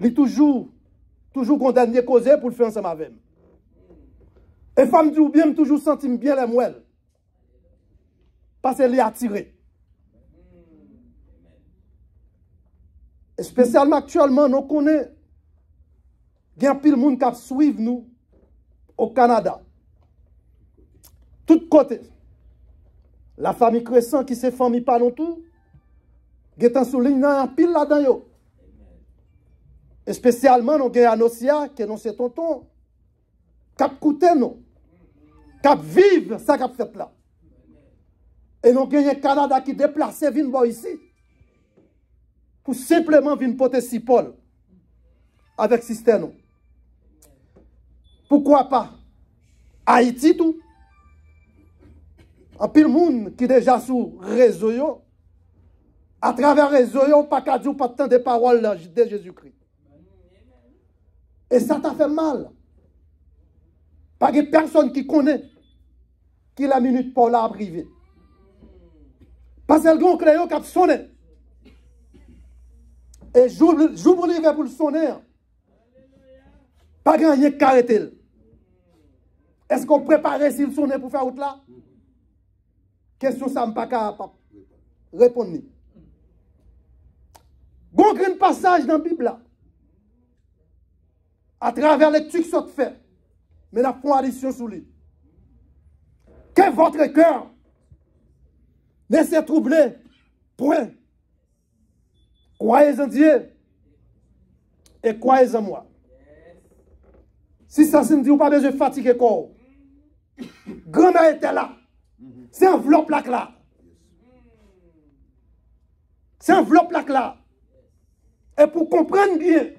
Li toujou, toujou gondan nye koze pou l fè ansem avèm. E fam di oubyèm toujou sentim byè lè mwèl. Pasè li atire. Espesyalman, aktüèlman, nou konè gen pil moun kap suiv nou o Kanada. Tout kote, la fami kresan ki se fami panon tou, gen tan sou lign nan yon pil la dan yo. Espesyalman nou genye anosya ke nou se ton ton kap kouten nou. Kap viv sa kap fet la. E nou genye Kanada ki deplase vin bo yisi pou simplement vin potesipol avek sistè nou. Poukwa pa? A iti tou? A pil moun ki deja sou rezoyo a travè rezoyo pa kadzou pa tan de parol de Jezoukri. Et ça t'a fait mal. Pas de personne qui connaît qui la minute pour la privé. Parce que a grand crayon qui a sonné. Et j'ouvre les verres pour le sonner. Pas rien carré Est-ce qu'on préparait s'il sonner pour faire autre là? Question ça pas capable. Répondez. a un passage dans la Bible là à travers les trucs que fait, mais la coalition addition sur lui. Que votre cœur ne s'est troublé, point. Croyez en Dieu et croyez en moi. Si ça ne dit pas besoin de fatiguer corps. Grand-mère était là. C'est enveloppe là là. C'est enveloppe là là. Et pour comprendre bien,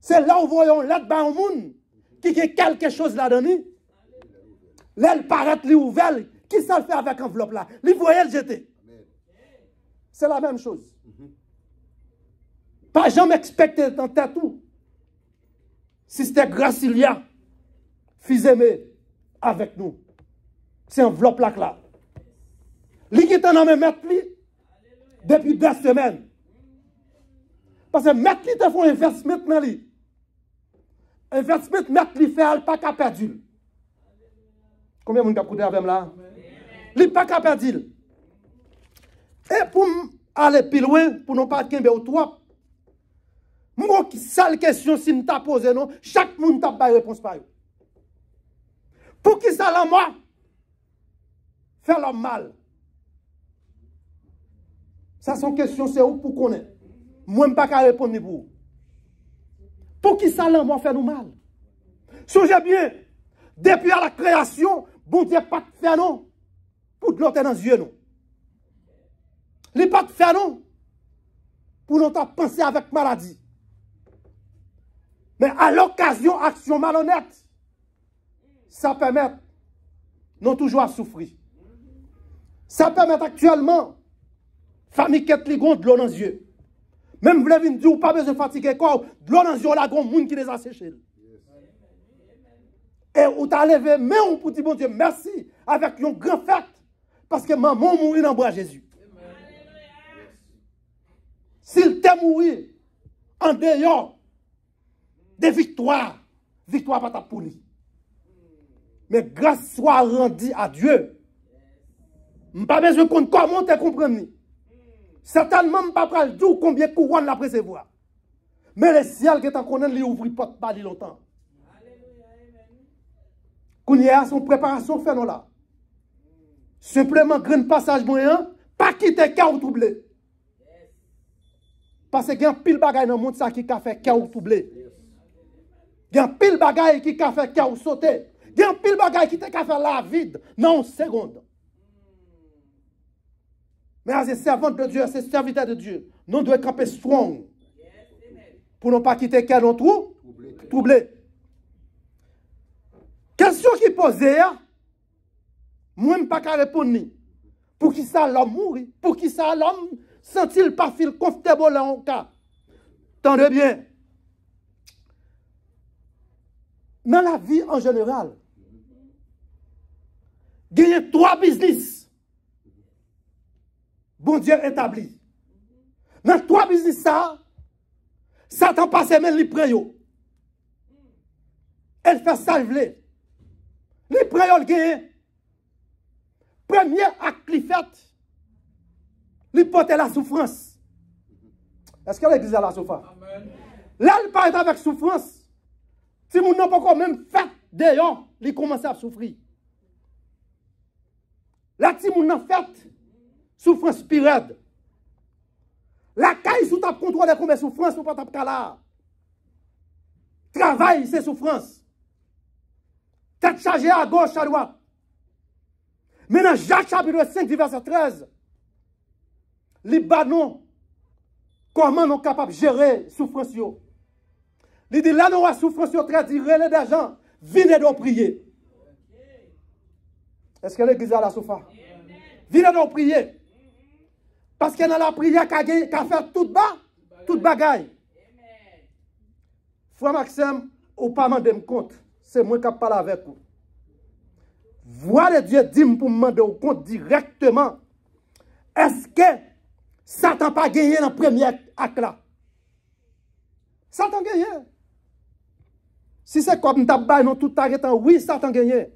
Se la ou voyon let ba yon moun, ki ki kelke chos la dani, lè l'paret li ouvel, ki sa l'fè avèk an vlop la. Li voyel jete. Se la mèm chos. Pa jèm mèk spekte tan tètou, si se te grasi li a, fi zèmè avèk nou. Se an vlop la klap. Li ki tan an mè mèt li, dèpi dè semen. Pasè mèt li te fò yon vers mèt mè li, En ferspet mèk li fè al pa ka perdil. Koumyen moun kap kouder bèm la? Li pa ka perdil. E poum alè pilwe, pou nou pa akèmbe ou to ap, moun ki sal kèsyon si nou ta pose nou, chak moun ta bay repons payou. Pou ki sal an mwa, fè lò mal. Sa son kèsyon se ou pou konè? Mwen pa ka repon ni pou ou. Pour qui ça l'a fait nous mal? Songez bien, depuis à la création, bon Dieu pas de faire non. Pour nous l'autre dans les yeux non. Il pas de faire non. Pour l'autre penser avec maladie. Mais à l'occasion, action malhonnête, ça permet non toujours à souffrir. Ça permet actuellement, famille qui est de l'eau dans les yeux. Mem vlevi n di ou pa bezo fatike kwa ou blon an zyon la goun moun ki le zase chen. E ou ta leve men ou pouti bon diye, mersi, avèk yon gran fèk, paske mamon mou yon ambra Jésus. Si l te mou yon, an deyon, de victoire, victoire pa ta pouni. Men grase swa rendi a Diyo, m pa bezo kon kwa moun te kompreni. Sertanman pa praljou konbye kou wan la presevwa. Me le sial ke tan konen li ouvri pot pa li lotan. Kounye non, a son preparasyon fenon la. Spleman gren passage mwen, pa kite ka ou touble. Pase gen pil bagay nan moun sa ki ka fe ka ou touble. Gen pil bagay ki ka fe ka ou sote. Gen pil bagay ki te ka fe la vide nan on segonde. Mais c'est servante de Dieu, c'est serviteur de Dieu. Nous devons camper strong. Pour ne pas quitter quel autre trou? Troublé. Question qui pose, hein? moi, je ne peux pas répondre. Pour qui ça l'homme mourit? Pour qui ça l'homme sent-il pas fil confortable en cas? Tendez bien. Dans la vie en général, il y a trois business. Bon dièr etabli. Nan 3 bisnis sa, satan pase men li preyo. El fè salvele. Li preyo lgeye. Premye ak li fèt. Li pote la soufrans. Eske la egize la soufa? La li pate avèk soufrans. Ti moun nan pò kon men fèt deyon, li komanse ap soufri. La ti moun nan fèt, Soufrans pi red. La ka yi sou tap kontro de konbe soufrans pou pa tap kala. Travay se soufrans. Tet chaje a go chalwa. Menan jat chabidwe 5 divase 13. Li ba non. Koman non kapap jere soufrans yo. Li di la nou a soufrans yo 13. Di rele de jan. Vile don priye. Eske le gizala soufa? Vile don priye. Paske nan la priya ka genye, ka fè tout ba, tout ba gagne. Fwa Maksim, ou pa mande m kont, se mwen ka pala vek ou. Vwa le diye di m pou mande ou kont direktman. Eske, satan pa genye nan premye akla? Satan genye. Si se kop m tabay nan tout agetan, oui, satan genye.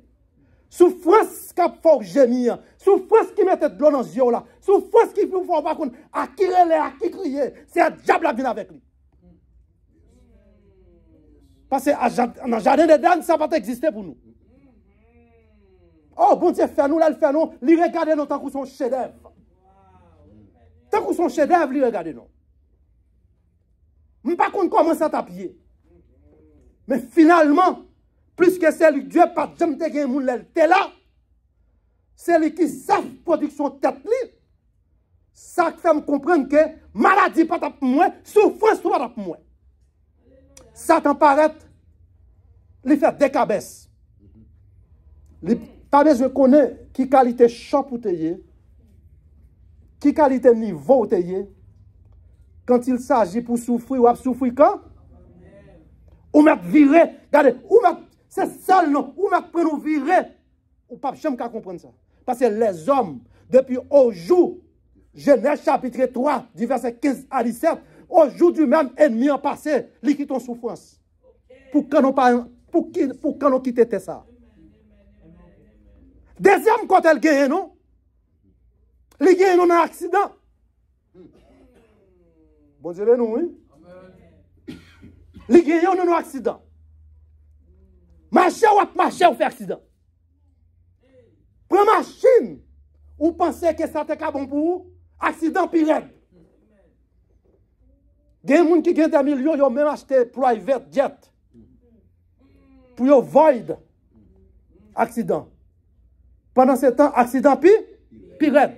Sou fwen skap fwen jemi, sou fwen skimete dlo nan zyo la, sou fwen skipou fwen wakoun akirele, akikriye, se a diable avine avek li. Pase nan jaden de dan, sa pata egziste pou nou. Ou oh, bon se fwen nou la, li fwen nou, li regade nou tan kou son chedev. Tan kou son chedev, li regade nou. Mwen pakoun koman sa tapye. Men finalman, Plis ke selik dwe pat jante gen moun lèl tè la, selik ki zav produksyon tèt li, sak fèm komprende ke, maladi pat ap mwen, soufwen sou pat ap mwen. Satan paret, li fè dekabès. Tabè zè konè, ki kalite chan pou tè ye, ki kalite nivou pou tè ye, kantil saji pou soufwen, wap soufwen ka? Ou mèd vire, gade, ou mèd, C'est ça, non. Ou a nous virer. Ou pas j'aime qu'à comprendre ça. Parce que les hommes, depuis au jour, Genèse chapitre 3, verset 15 à 17, au jour du même ennemi en passé, ils quittent en souffrance. Pour nous pas, pour pour ça. Deuxième quand elle gagne, non? Lui gagne non, un accident. Bonjour nous, oui? Lui gagne non, un accident. Machè ou ap machè ou fè aksidant. Prèm a chine, ou panse ke sa te ka bon pou ou, aksidant pi ren. Dey moun ki gen tamil yo, yo men achete private jet. Pou yo void aksidant. Pendan se tan, aksidant pi ren.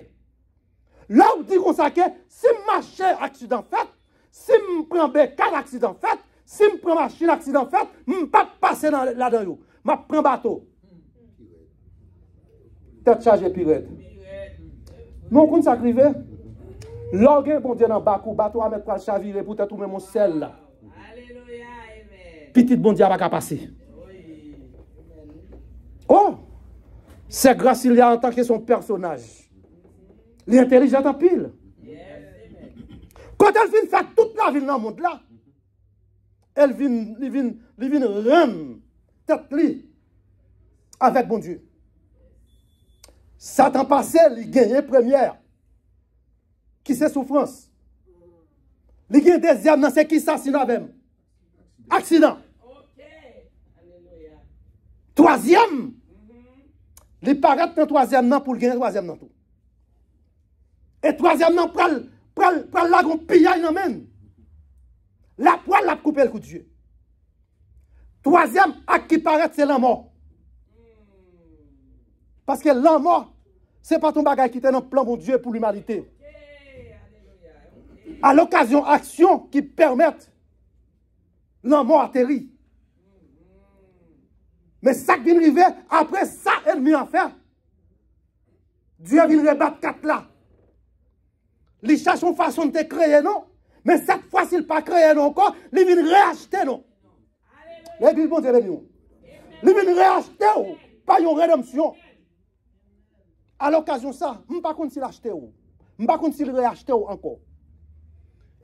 La ou di kon sa ke, si m machè aksidant fèt, si m pren bè kal aksidant fèt, Si m prema chine aksidant fèt, m pat pase la dan yo. Ma prema bato. Tè chaje piwèd. Moun kon sa krive. Logè bon diè nan bakou, bato a met pral chavive pou tè toume moun sel la. Petit bon diè baka pase. Kon? Se grase li a an tanke son personaj. Li entelijat an pil. Kon tel vin fèt tout la vin nan moun de la. El vin, li vin, li vin rem, tet li, avèk bon die. Satan pase, li genye premièr, ki se soufrans. Li genye dezèm nan se ki sasin avèm. Aksidant. Troazèm. Li paret nan troazèm nan pou li genye troazèm nan tou. E troazèm nan pral, pral, pral lagon piyay nan menn. La poêle la coupé le coup de Dieu. Troisième acte qui paraît, c'est la mort. Parce que l'amour mort, ce n'est pas ton bagage qui était dans le plan de Dieu pour l'humanité. À l'occasion, actions qui permettent la mort atterrit. Mais ça qui vient arriver, après ça, mis en fait, Dieu vient rebattre quatre là. Les chats sont façon de te créer, non? Mais cette fois, s'il pas créé encore, il vient réacheter nous. L'église, bon il vient réacheter oh. Pas une rédemption. À l'occasion ça, je ne sais pas s'il acheter ou. Oh. Je ne sais pas s'il réacheter oh, encore.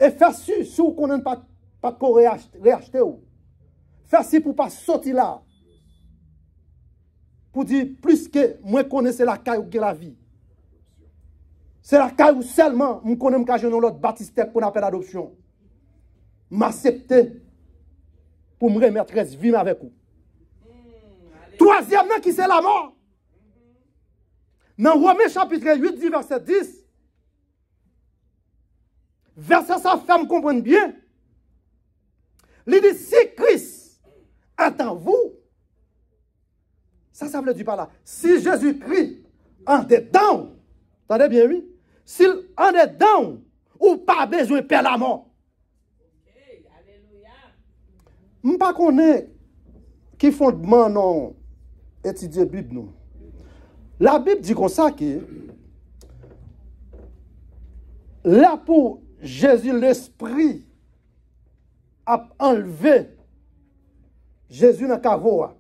Et faire si, si vous ne pas pas pour réacheter Faire si pour pas sortir là. Pour dire plus que moi connaissez la caille ou la vie. C'est la caille où seulement je connais l'autre pour qu'on appelle adoption. M'accepter pour me remettre à vivre avec vous. Mmh, Troisième, qui c'est la mort. Dans Romains chapitre 8, verset 10, verset ça femme comprendre bien. Il dit si Christ est vous, ça, ça veut dire par là. Si Jésus-Christ en vous attendez bien, oui. Sil ane dan ou pa bezwen per la man. M pa konen ki fondman nan etidye bib nou. La bib di kon sa ki, la pou jesu l'espri ap enleve jesu nan kavou a.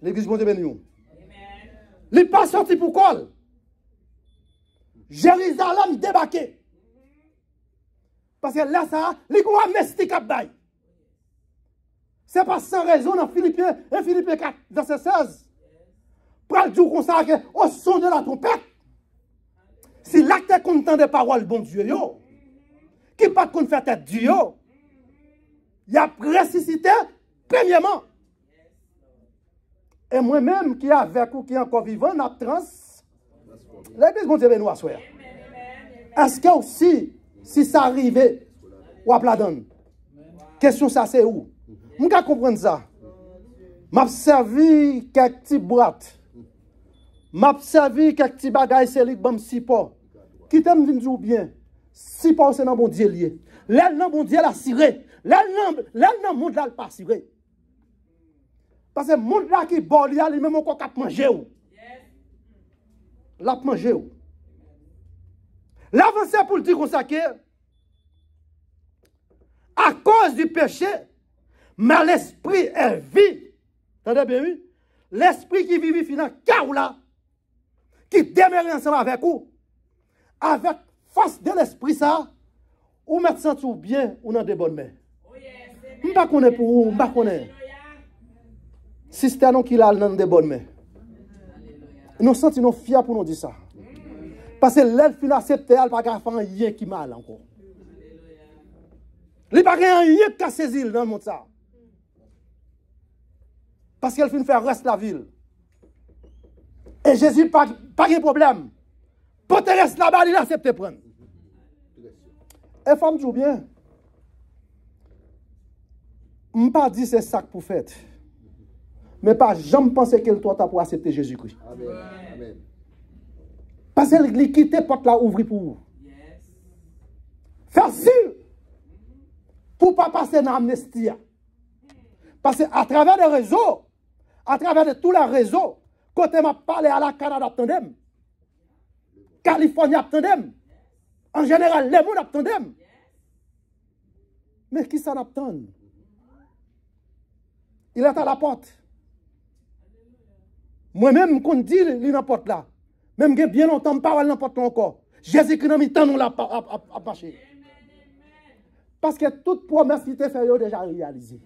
Le giz konde ben yon. Li pa soti pou kol. Li pa soti pou kol. Jerizalem debake. Pase la sa, li kou a mesti kap day. Se pa san rezon an Filipe 4, dan se 16, praljou konsage, o son de la trompe. Si lakte kontan bon de parwal bon dieyo, ki pat kon fete dieyo, ya presisite premieman. E mwen menm ki avek ou ki anko vivon, na trans, Eske ou si Si sa rive Wap la dan Kesyon sa se ou Moun ka kompren za Mapservi kek ti brat Mapservi kek ti bagay selik Bam sipo Kitem vinjou bien Sipo se nan bondye liye Lèl nan bondye la sire Lèl nan moun dal pa sire Pase moun dal ki bor Lèl nan moun kat manje ou La pmanje ou. La vansè pou l'di kon sa kè. A kòz di peche. Mè l'esprit è vi. Tande bè mi? L'esprit ki vivi finan kè ou la. Ki demè rinsèm avèk ou. Avèk fòs de l'esprit sa. Ou mè tsantou bien ou nan de bon mè. Mbè konè pou ou mbè konè. Siste anon ki lal nan de bon mè. Nou senti nou fya pou nou di sa. Pase lèd fin asepte al, pa ka fè an ye ki mal an kon. Li pa gen an ye kase zil nan moun sa. Pase lèd fin fè res la vil. E jesu pa gen problem. Po te res la bal, li asepte pren. E fèm jou bien. M pa di se sak pou fèt. mais pas jamais penser qu'elle toi pour accepter Jésus-Christ. Parce qu'elle quitte porte là ouvrir pour vous. Faire Facile pour ne pas passer dans l'amnestie. Parce qu'à travers les réseaux, à travers tous les réseaux, quand m'a parlé à la Canada, Tandem, Californie, Tandem, En général, les gens attendent. Mais qui s'en attend? Il est à la porte. Mwen men mkondi li nanpote la. Men mge bien lontanm pa wèl nanpote lankor. Jezi krenan mi tan nou la apache. Paske tout promes ki te fè yo deja realize.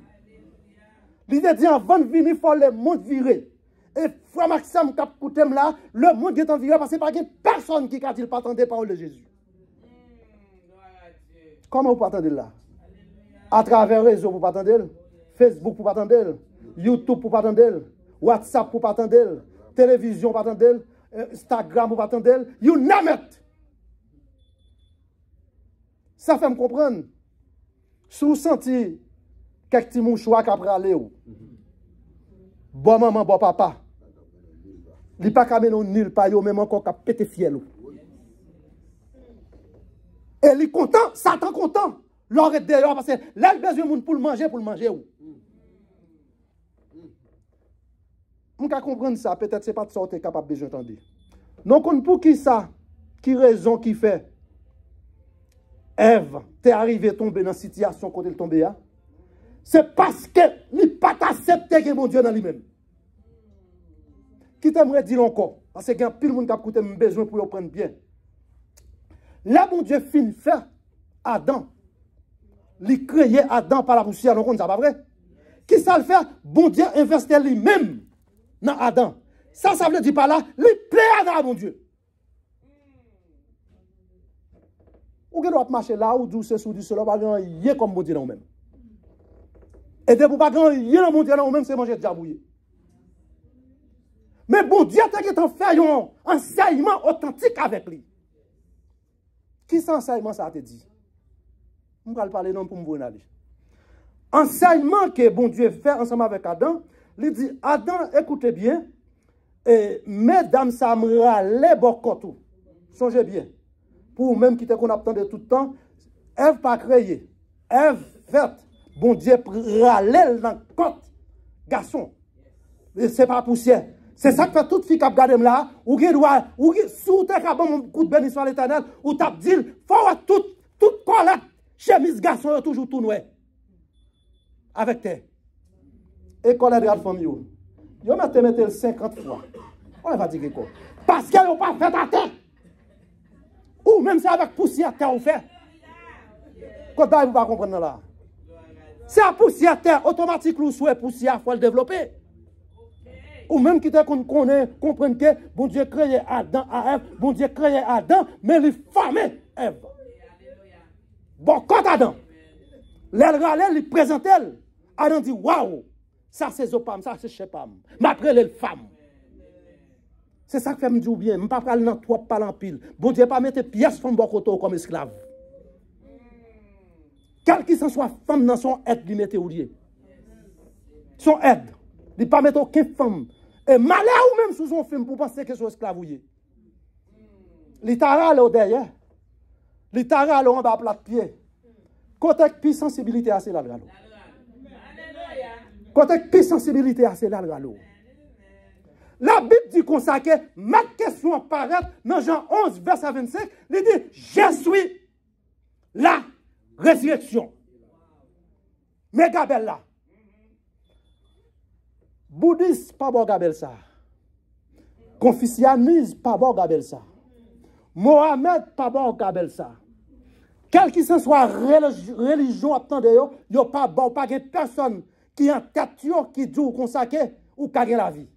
Li de di an van vini fò le moun vire. E fwa maksam kap koutem la, le moun gen tan vire, paske par gen person ki katil patande pa wèl de Jezi. Koman w patande la? A traver rezo w patande la? Facebook w patande la? Youtube w patande la? Whatsapp ou paten del, televizyon ou paten del, eh, Instagram ou paten del, you name it. Sa fe m kompren. Se ou senti kek ti moun chouak apre ale ou, bo maman, bo papa, li pa kamen ou nil payo, me man kon ka pete fiel ou. E li kontan, sa tan kontan, lor et deyo apase, lal bezye moun pou l manje, pou l manje ou. vous peut comprendre ça, peut-être que ce n'est pas de ça tu capable de j'entendre. Donc on pour qui ça Qui raison qui fait Eve, tu es arrivé tomber dans la situation côté elle tombée hein? là. C'est parce que lui pas accepté que mon Dieu dans lui-même. Qui t'aimerait dire encore parce qu'il y a de monde qui a coûté besoin pour prendre bien. Là mon Dieu fin fait Adam. Il créé Adam par la poussière, donc on ne ah, pas vrai. Qui ça le fait Bon Dieu investit lui-même nan Adan. Sa sa vle di pa la, li ple Adan a bon Diyo. Ou gen wap mache la, ou dous se sou di se lo, wale yon ye kom bon Diyo nan ou men. E de pou pa gen yon bon Diyo nan ou men, se manje diyabou ye. Men bon Diyo te ki tan fe yon enseyman otantik avek li. Ki sa enseyman sa te di? Mwen kal pale nan pou mwen bon ade. Enseyman ke bon Diyo fe enseyman avek Adan, Li di, Adan, ekoute bien, e, medam sa mra le bok koto, sonje bien, pou mèm ki te kon ap tande toutan, ev pa kreye, ev, vert, bon diye, pralel nan kote, gason, se pa pousyen. Se sak fe tout fi kap gade mla, ou gil wè, ou gil, sou te kaban moun koute ben niswa l'etanel, ou tap dil, fwa wè tout, tout kon lè, chemis gason yo toujou tou nouè. Awek te, E kolè rè al fòm yon. Yon mè te mètè lè 50 fòm. Oè va di gè kò? Paske yon pa fè ta tè. Ou mèm se avèk poussi a tè ou fè. Kòt da yon pa komprennen la. Se a poussi a tè, otomatik lò sou e poussi a fòl developè. Ou mèm ki te konnen, komprennen kè, bon diè kreye Adan a ev, bon diè kreye Adan, mè li fòmè ev. Bon, kòt Adan. Lè lè lè, li prezentè lè. Adan di wawo. Sa se zopam, sa se chepam. Ma prelel fam. Se sa fem di ou bien, mpa prelel nan 3 palan pil. Bo diye pa mette piyes fom bokoto kom esklav. Kal ki san so fom nan son ed li mete ou diye. Son ed. Li pa mette ok fom. E male ou menm sou son fem pou panse ke so esklav ou diye. Li tara alo deye. Li tara alo an ba plat piye. Kotek pi sensibilite ase la vrean. La vrean. Kote kis sensibilite ase la lalou. La bib di konsake, mat kesou an paret, nan jan 11 vers avinsè, li di, jesoui la resireksyon. Me gabel la. Boudis pa bo gabel sa. Konfisyaniz pa bo gabel sa. Mohamed pa bo gabel sa. Kel ki se swa relijon ap tande yo, yo pa bo, pa gen person Ki an tatyo ki djou konsake ou kage la vi.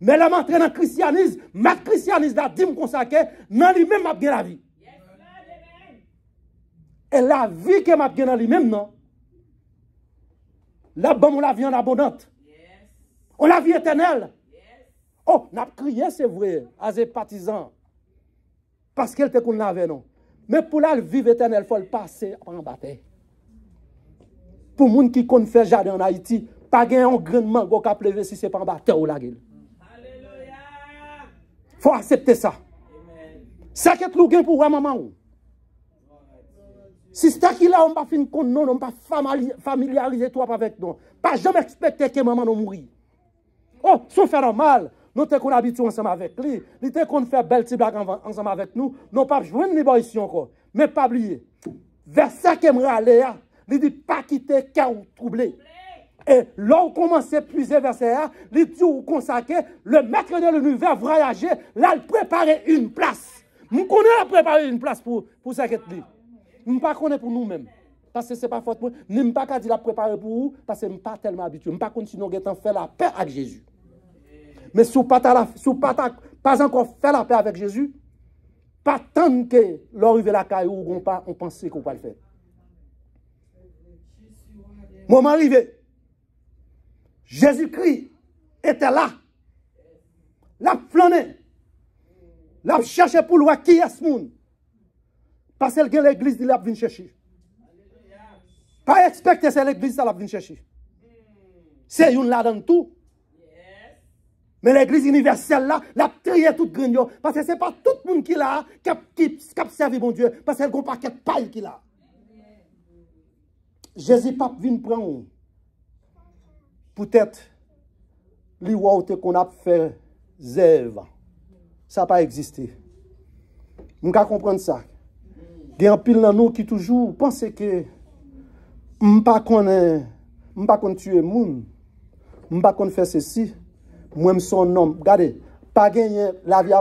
Me la mantre nan kristianiz, mat kristianiz la dim konsake, nan li men map gen la vi. E la vi ke map gen la li men nan. La bomon la vi an la bonote. O la vi etenel. O, oh, nap kriye se vwe, aze patizan. Paske el te kon la ve nan. Me pou la li viv etenel, fol pase apan batey. pou moun ki kon fè jade an Haiti, pa gen yon grenman gwo ka pleve si se pan ba, te ou la gen. Fwa asepte sa. Sa ke tlou gen pou wè maman ou? Si sta ki la, ou mpa fin kon nou, nou mpa familiarize to ap avèk nou. Pa jom ekspekte ke maman nou mwri. Ou, oh, sou fè normal, nou te kon abitou ansam avèk li, nou te kon fè bel ti blag ansam avèk nou, nou pap jwen mi boy si yon kon. Me pabliye, versè ke mre alè ya, il dit pas quitter chaos troublé. Et là où commençait plusieurs versets, il dit consacré, le maître de l'univers voyager, là il préparait une place. Nous connaissons préparer une place pour, pour ça qu'il dit. Nous pas connaît pour nous-mêmes. Parce que ce n'est pas fort pour nous. Nous pas qu'à dire la préparer pour vous, parce que nous pas tellement habitué. Nous pas continuer à faire la paix avec Jésus. Mais si vous pas, pas encore fait la paix avec Jésus, pas tant que l'arrivée la caille ou on pense qu'on va le faire. Moment arrivé, Jésus-Christ était là. L'a flâné. L'a cherché pour voir qui est ce monde. Parce que l'église, il a venu chercher. Pas expecter, c'est l'église qui l'a venu chercher. C'est une là dans tout. Mais l'église universelle là, l'a trié toute monde. Parce que ce n'est pas tout le monde qui l'a, qui, qui, servi mon Dieu. Parce qu'elle n'a pas paille qui l'a. Jezi pap vin pran ou. Poutet, li waw te kon ap fè zè eva. Sa pa egziste. Mka kompran sa. Gen pil nan nou ki toujou. Pense ke, mpa kon, mpa kon tue moun. Mpa kon fè sè si. Mwen mson nom. Gade, la vi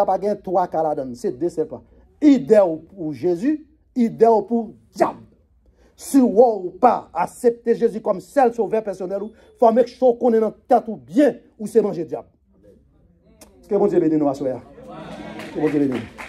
ap agen 3 kaladon. Se de se pa. Ide ou pou Jezi, ide ou pou Jav. Si wou ou pa, Asepte Jezi kom sel sou ver personel ou, Fwa mek chou konen an tatou byen, Ou se manje diap. Ske bon zebede nou aswe ya. Ske bon zebede nou.